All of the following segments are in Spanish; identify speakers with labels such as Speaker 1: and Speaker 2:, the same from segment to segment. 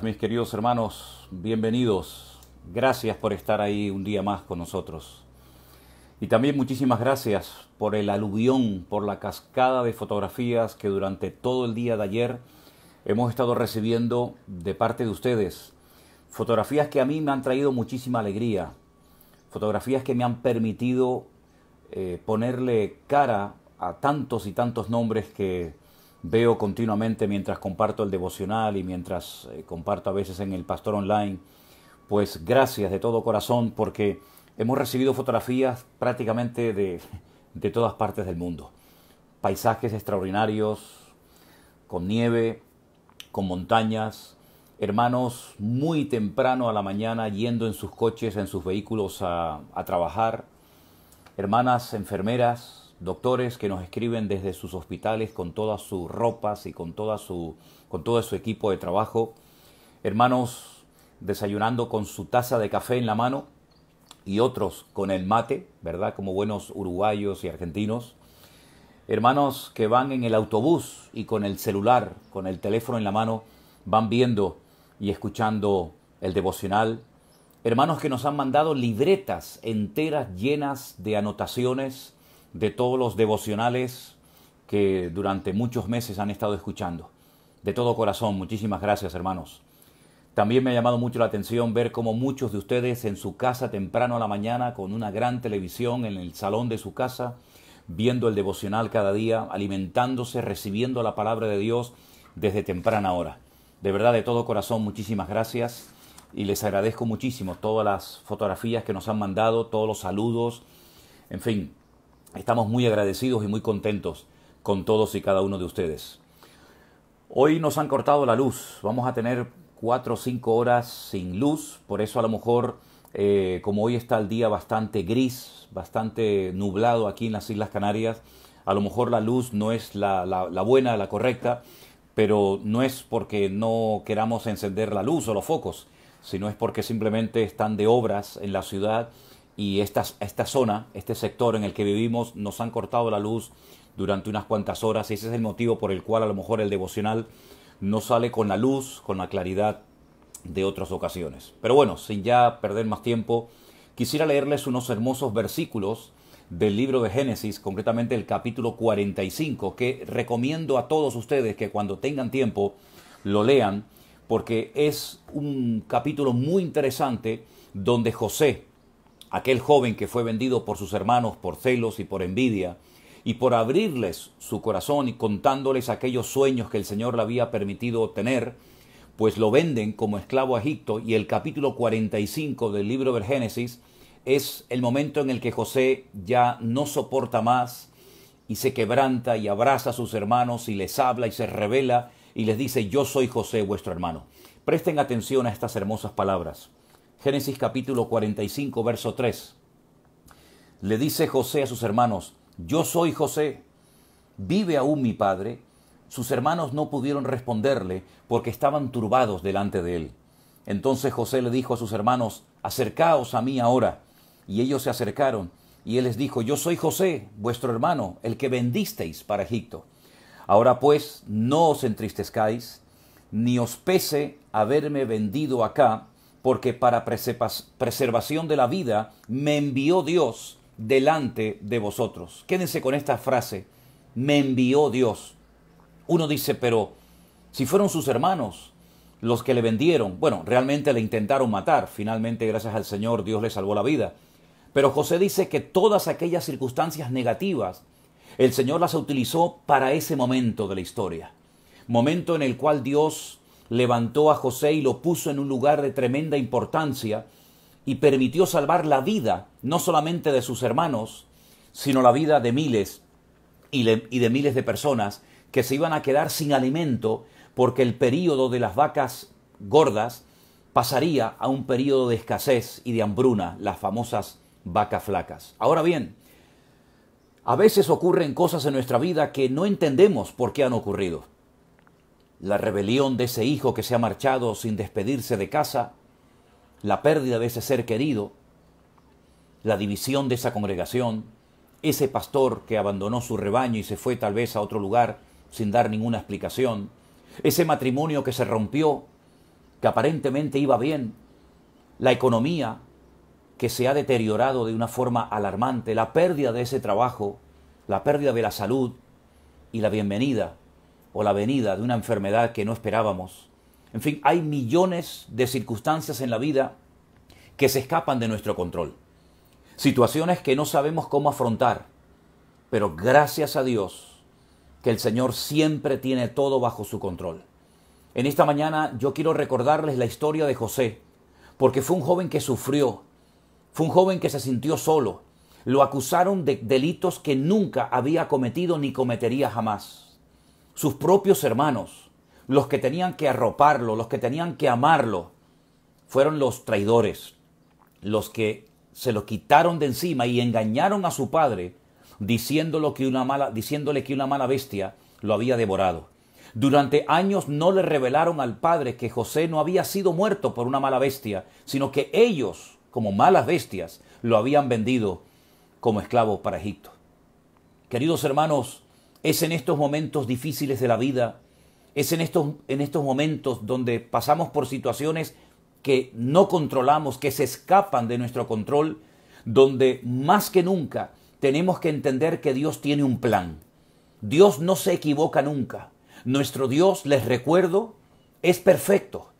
Speaker 1: mis queridos hermanos, bienvenidos. Gracias por estar ahí un día más con nosotros. Y también muchísimas gracias por el aluvión, por la cascada de fotografías que durante todo el día de ayer hemos estado recibiendo de parte de ustedes. Fotografías que a mí me han traído muchísima alegría. Fotografías que me han permitido eh, ponerle cara a tantos y tantos nombres que veo continuamente mientras comparto el devocional y mientras eh, comparto a veces en el Pastor Online, pues gracias de todo corazón porque hemos recibido fotografías prácticamente de, todas partes del mundo. Paisajes extraordinarios, con nieve, con montañas, hermanos muy temprano a la mañana yendo en sus coches, en sus vehículos a, a trabajar, hermanas enfermeras, doctores que nos escriben desde sus hospitales con todas sus ropas y con, toda su, con todo su equipo de trabajo, hermanos desayunando con su taza de café en la mano y otros con el mate, ¿verdad? Como buenos uruguayos y argentinos. Hermanos que van en el autobús y con el celular, con el teléfono en la mano, van viendo y escuchando el devocional. Hermanos que nos han mandado libretas enteras llenas de anotaciones de todos los devocionales que durante muchos meses han estado escuchando. De todo corazón, muchísimas gracias hermanos. También me ha llamado mucho la atención ver cómo muchos de ustedes en su casa temprano a la mañana, con una gran televisión en el salón de su casa, viendo el devocional cada día, alimentándose, recibiendo la palabra de Dios desde temprana hora. De verdad, de todo corazón, muchísimas gracias y les agradezco muchísimo todas las fotografías que nos han mandado, todos los saludos, en fin, Estamos muy agradecidos y muy contentos con todos y cada uno de ustedes. Hoy nos han cortado la luz. Vamos a tener cuatro o cinco horas sin luz. Por eso a lo mejor, eh, como hoy está el día bastante gris, bastante nublado aquí en las Islas Canarias, a lo mejor la luz no es la buena, la correcta, pero no es porque no queramos encender la luz o los focos, sino es porque simplemente están de obras en la ciudad y esta, esta zona, este sector en el que vivimos, nos han cortado la luz durante unas cuantas horas y ese es el motivo por el cual a lo mejor el devocional no sale con la luz, con la claridad de otras ocasiones. Pero bueno, sin ya perder más tiempo, quisiera leerles unos hermosos versículos del libro de Génesis, concretamente el capítulo 45, que recomiendo a todos ustedes que cuando tengan tiempo lo lean, porque es un capítulo muy interesante donde José, aquel joven que fue vendido por sus hermanos por celos y por envidia, y por abrirles su corazón y contándoles aquellos sueños que el Señor le había permitido obtener, pues lo venden como esclavo a Egipto y el capítulo 45 del libro de Génesis es el momento en el que José ya no soporta más y se quebranta y abraza a sus hermanos y les habla y se revela y les dice yo soy José vuestro hermano. Presten atención a estas hermosas palabras. Génesis capítulo 45, verso 3. Le dice José a sus hermanos, yo soy José, vive aún mi padre. Sus hermanos no pudieron responderle porque estaban turbados delante de él. Entonces José le dijo a sus hermanos, acercaos a mí ahora. Y ellos se acercaron, y él les dijo, yo soy José, vuestro hermano, el que vendisteis para Egipto. Ahora pues, no os entristezcáis, ni os pese haberme vendido acá, porque para preservación de la vida me envió Dios delante de vosotros. Quédense con esta frase, me envió Dios. Uno dice, pero si fueron sus hermanos los que le vendieron, bueno, realmente le intentaron matar, finalmente gracias al Señor Dios le salvó la vida. Pero José dice que todas aquellas circunstancias negativas, el Señor las utilizó para ese momento de la historia, momento en el cual Dios levantó a José y lo puso en un lugar de tremenda importancia y permitió salvar la vida no solamente de sus hermanos, sino la vida de miles y, de miles de personas que se iban a quedar sin alimento porque el período de las vacas gordas pasaría a un período de escasez y de hambruna, las famosas vacas flacas. Ahora bien, a veces ocurren cosas en nuestra vida que no entendemos por qué han ocurrido la rebelión de ese hijo que se ha marchado sin despedirse de casa, la pérdida de ese ser querido, la división de esa congregación, ese pastor que abandonó su rebaño y se fue tal vez a otro lugar sin dar ninguna explicación, ese matrimonio que se rompió, que aparentemente iba bien, la economía que se ha deteriorado de una forma alarmante, la pérdida de ese trabajo, la pérdida de la salud y la bienvenida o la venida de una enfermedad que no esperábamos. En fin, hay millones de circunstancias en la vida que se escapan de nuestro control. Situaciones que no sabemos cómo afrontar. Pero gracias a Dios que el Señor siempre tiene todo bajo su control. En esta mañana yo quiero recordarles la historia de José, porque fue un joven que sufrió, fue un joven que se sintió solo, lo acusaron de delitos que nunca había cometido ni cometería jamás sus propios hermanos, los que tenían que arroparlo, los que tenían que amarlo, fueron los traidores, los que se lo quitaron de encima y engañaron a su padre diciéndole que una mala, diciéndole que una mala bestia lo había devorado. Durante años no le revelaron al padre que José no había sido muerto por una mala bestia, sino que ellos, como malas bestias, lo habían vendido como esclavo para Egipto. Queridos hermanos, es en estos momentos difíciles de la vida, es en estos, momentos donde pasamos por situaciones que no controlamos, que se escapan de nuestro control, donde más que nunca tenemos que entender que Dios tiene un plan. Dios no se equivoca nunca. Nuestro Dios, les recuerdo, es perfecto.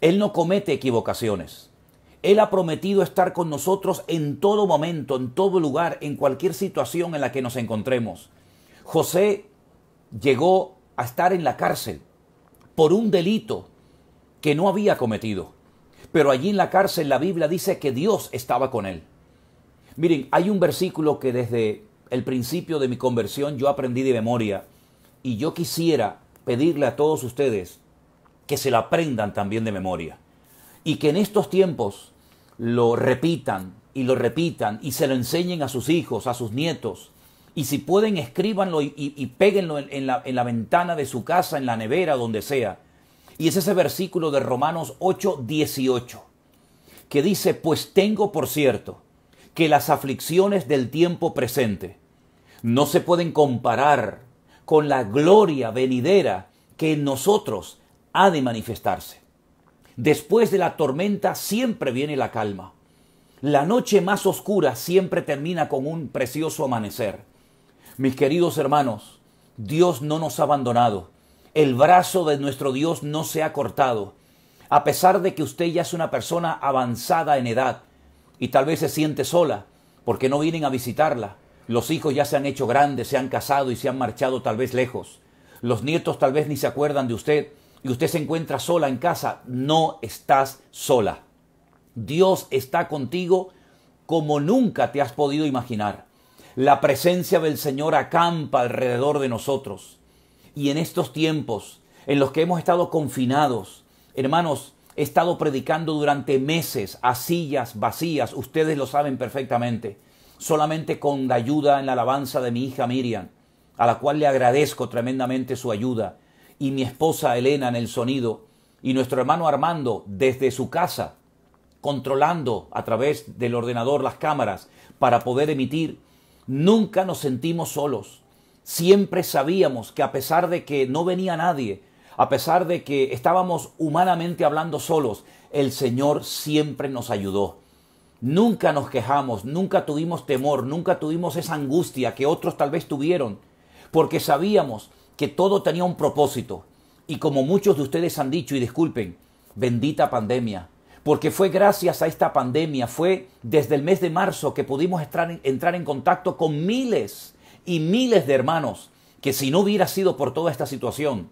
Speaker 1: Él no comete equivocaciones. Él ha prometido estar con nosotros en todo momento, en todo lugar, en cualquier situación en la que nos encontremos. José llegó a estar en la cárcel por un delito que no había cometido. Pero allí en la cárcel la Biblia dice que Dios estaba con él. Miren, hay un versículo que desde el principio de mi conversión yo aprendí de memoria y yo quisiera pedirle a todos ustedes que se lo aprendan también de memoria y que en estos tiempos lo repitan y lo repitan y se lo enseñen a sus hijos, a sus nietos, y si pueden, escríbanlo y, peguenlo péguenlo en, la, en, la, ventana de su casa, en la nevera, donde sea. Y es ese versículo de Romanos 8, 18, que dice, pues tengo por cierto que las aflicciones del tiempo presente no se pueden comparar con la gloria venidera que en nosotros ha de manifestarse. Después de la tormenta siempre viene la calma. La noche más oscura siempre termina con un precioso amanecer. Mis queridos hermanos, Dios no nos ha abandonado. El brazo de nuestro Dios no se ha cortado. A pesar de que usted ya es una persona avanzada en edad y tal vez se siente sola porque no vienen a visitarla, los hijos ya se han hecho grandes, se han casado y se han marchado tal vez lejos, los nietos tal vez ni se acuerdan de usted y usted se encuentra sola en casa, no estás sola. Dios está contigo como nunca te has podido imaginar. La presencia del Señor acampa alrededor de nosotros. Y en estos tiempos en los que hemos estado confinados, hermanos, he estado predicando durante meses a sillas vacías, ustedes lo saben perfectamente, solamente con la ayuda en la alabanza de mi hija Miriam, a la cual le agradezco tremendamente su ayuda, y mi esposa Elena en el sonido, y nuestro hermano Armando desde su casa, controlando a través del ordenador las cámaras para poder emitir Nunca nos sentimos solos. Siempre sabíamos que a pesar de que no venía nadie, a pesar de que estábamos humanamente hablando solos, el Señor siempre nos ayudó. Nunca nos quejamos, nunca tuvimos temor, nunca tuvimos esa angustia que otros tal vez tuvieron, porque sabíamos que todo tenía un propósito. Y como muchos de ustedes han dicho, y disculpen, bendita pandemia, porque fue gracias a esta pandemia, fue desde el mes de marzo que pudimos entrar en, contacto con miles y miles de hermanos que si no hubiera sido por toda esta situación,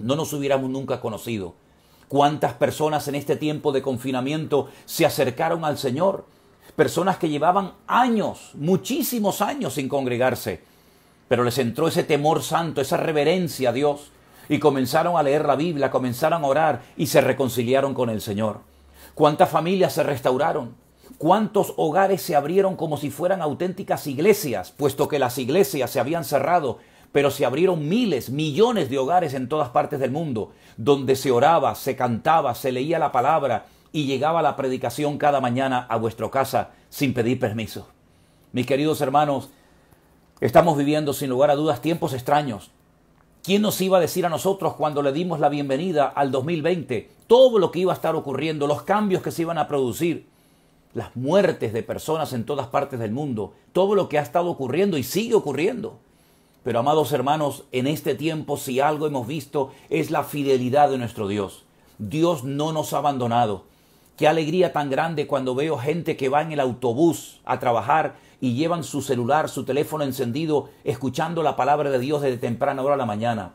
Speaker 1: no nos hubiéramos nunca conocido. ¿Cuántas personas en este tiempo de confinamiento se acercaron al Señor? Personas que llevaban años, muchísimos años sin congregarse, pero les entró ese temor santo, esa reverencia a Dios, y comenzaron a leer la Biblia, comenzaron a orar y se reconciliaron con el Señor. ¿Cuántas familias se restauraron? ¿Cuántos hogares se abrieron como si fueran auténticas iglesias, puesto que las iglesias se habían cerrado? Pero se abrieron miles, millones de hogares en todas partes del mundo, donde se oraba, se cantaba, se leía la palabra y llegaba la predicación cada mañana a vuestro casa sin pedir permiso. Mis queridos hermanos, estamos viviendo sin lugar a dudas tiempos extraños, ¿Quién nos iba a decir a nosotros cuando le dimos la bienvenida al 2020 todo lo que iba a estar ocurriendo, los cambios que se iban a producir, las muertes de personas en todas partes del mundo, todo lo que ha estado ocurriendo y sigue ocurriendo? Pero amados hermanos, en este tiempo si algo hemos visto es la fidelidad de nuestro Dios. Dios no nos ha abandonado. Qué alegría tan grande cuando veo gente que va en el autobús a trabajar y llevan su celular, su teléfono encendido, escuchando la palabra de Dios desde temprana hora a la mañana.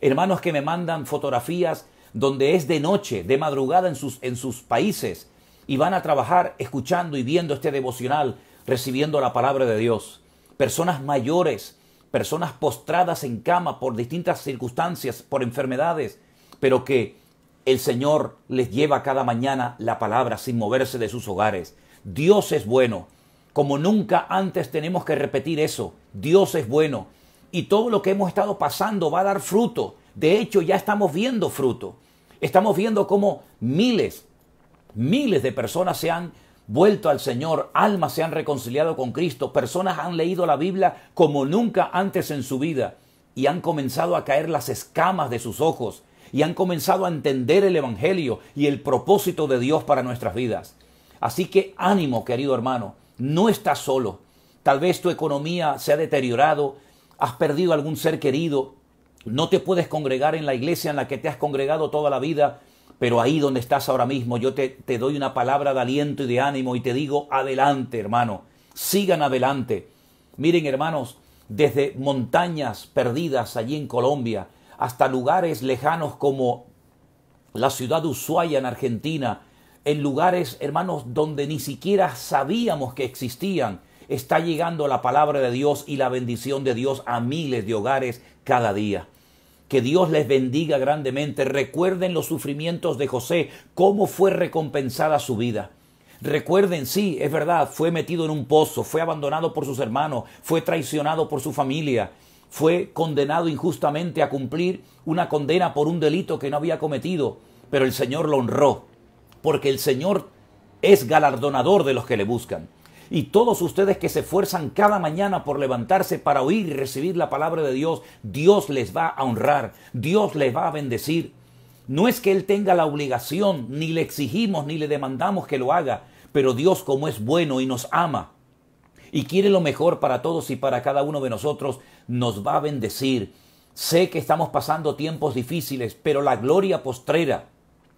Speaker 1: Hermanos que me mandan fotografías donde es de noche, de madrugada en sus, en sus países, y van a trabajar escuchando y viendo este devocional, recibiendo la palabra de Dios. Personas mayores, personas postradas en cama por distintas circunstancias, por enfermedades, pero que el Señor les lleva cada mañana la palabra sin moverse de sus hogares. Dios es bueno como nunca antes tenemos que repetir eso. Dios es bueno. Y todo lo que hemos estado pasando va a dar fruto. De hecho, ya estamos viendo fruto. Estamos viendo cómo miles, miles de personas se han vuelto al Señor, almas se han reconciliado con Cristo, personas han leído la Biblia como nunca antes en su vida y han comenzado a caer las escamas de sus ojos y han comenzado a entender el Evangelio y el propósito de Dios para nuestras vidas. Así que ánimo, querido hermano, no estás solo. Tal vez tu economía se ha deteriorado, has perdido algún ser querido, no te puedes congregar en la iglesia en la que te has congregado toda la vida, pero ahí donde estás ahora mismo yo te, doy una palabra de aliento y de ánimo y te digo, adelante hermano, sigan adelante. Miren hermanos, desde montañas perdidas allí en Colombia hasta lugares lejanos como la ciudad de Ushuaia en Argentina, en lugares, hermanos, donde ni siquiera sabíamos que existían, está llegando la palabra de Dios y la bendición de Dios a miles de hogares cada día. Que Dios les bendiga grandemente. Recuerden los sufrimientos de José, cómo fue recompensada su vida. Recuerden, sí, es verdad, fue metido en un pozo, fue abandonado por sus hermanos, fue traicionado por su familia, fue condenado injustamente a cumplir una condena por un delito que no había cometido, pero el Señor lo honró porque el Señor es galardonador de los que le buscan. Y todos ustedes que se esfuerzan cada mañana por levantarse para oír y recibir la palabra de Dios, Dios les va a honrar, Dios les va a bendecir. No es que Él tenga la obligación, ni le exigimos, ni le demandamos que lo haga, pero Dios como es bueno y nos ama y quiere lo mejor para todos y para cada uno de nosotros, nos va a bendecir. Sé que estamos pasando tiempos difíciles, pero la gloria postrera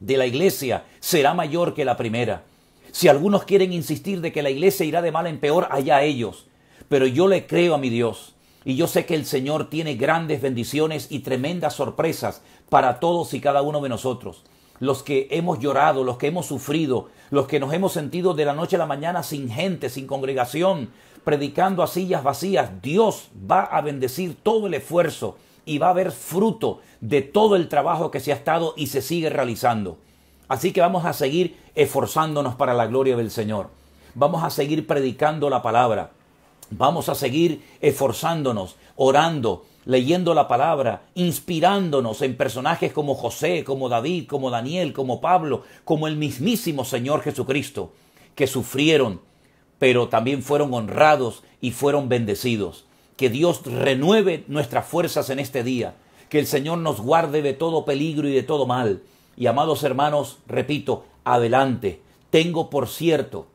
Speaker 1: de la iglesia será mayor que la primera. Si algunos quieren insistir de que la iglesia irá de mal en peor, allá ellos. Pero yo le creo a mi Dios. Y yo sé que el Señor tiene grandes bendiciones y tremendas sorpresas para todos y cada uno de nosotros. Los que hemos llorado, los que hemos sufrido, los que nos hemos sentido de la noche a la mañana sin gente, sin congregación, predicando a sillas vacías, Dios va a bendecir todo el esfuerzo y va a haber fruto de todo el trabajo que se ha estado y se sigue realizando. Así que vamos a seguir esforzándonos para la gloria del Señor. Vamos a seguir predicando la palabra. Vamos a seguir esforzándonos, orando, leyendo la palabra, inspirándonos en personajes como José, como David, como Daniel, como Pablo, como el mismísimo Señor Jesucristo, que sufrieron, pero también fueron honrados y fueron bendecidos que Dios renueve nuestras fuerzas en este día, que el Señor nos guarde de todo peligro y de todo mal. Y amados hermanos, repito, adelante, tengo por cierto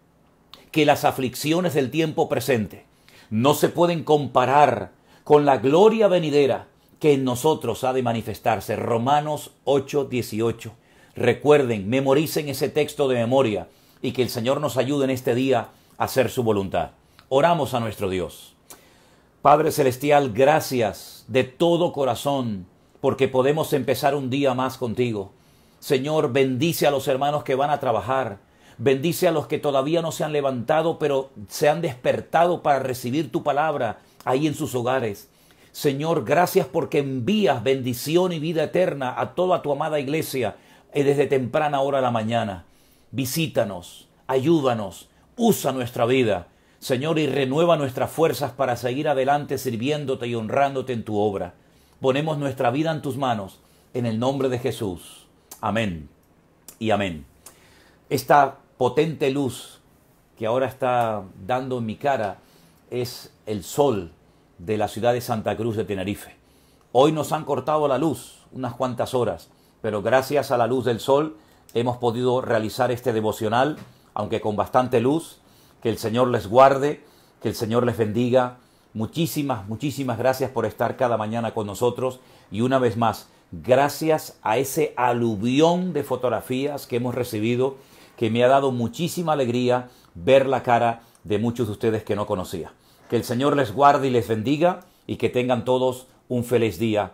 Speaker 1: que las aflicciones del tiempo presente no se pueden comparar con la gloria venidera que en nosotros ha de manifestarse. Romanos 8:18. Recuerden, memoricen ese texto de memoria y que el Señor nos ayude en este día a hacer su voluntad. Oramos a nuestro Dios. Padre Celestial, gracias de todo corazón porque podemos empezar un día más contigo. Señor, bendice a los hermanos que van a trabajar. Bendice a los que todavía no se han levantado, pero se han despertado para recibir tu palabra ahí en sus hogares. Señor, gracias porque envías bendición y vida eterna a toda tu amada iglesia eh, desde temprana hora a la mañana. Visítanos, ayúdanos, usa nuestra vida Señor, y renueva nuestras fuerzas para seguir adelante sirviéndote y honrándote en tu obra. Ponemos nuestra vida en tus manos, en el nombre de Jesús. Amén y amén. Esta potente luz que ahora está dando en mi cara es el sol de la ciudad de Santa Cruz de Tenerife. Hoy nos han cortado la luz unas cuantas horas, pero gracias a la luz del sol hemos podido realizar este devocional, aunque con bastante luz, que el Señor les guarde, que el Señor les bendiga. Muchísimas, muchísimas gracias por estar cada mañana con nosotros y una vez más, gracias a ese aluvión de fotografías que hemos recibido, que me ha dado muchísima alegría ver la cara de muchos de ustedes que no conocía. Que el Señor les guarde y les bendiga y que tengan todos un feliz día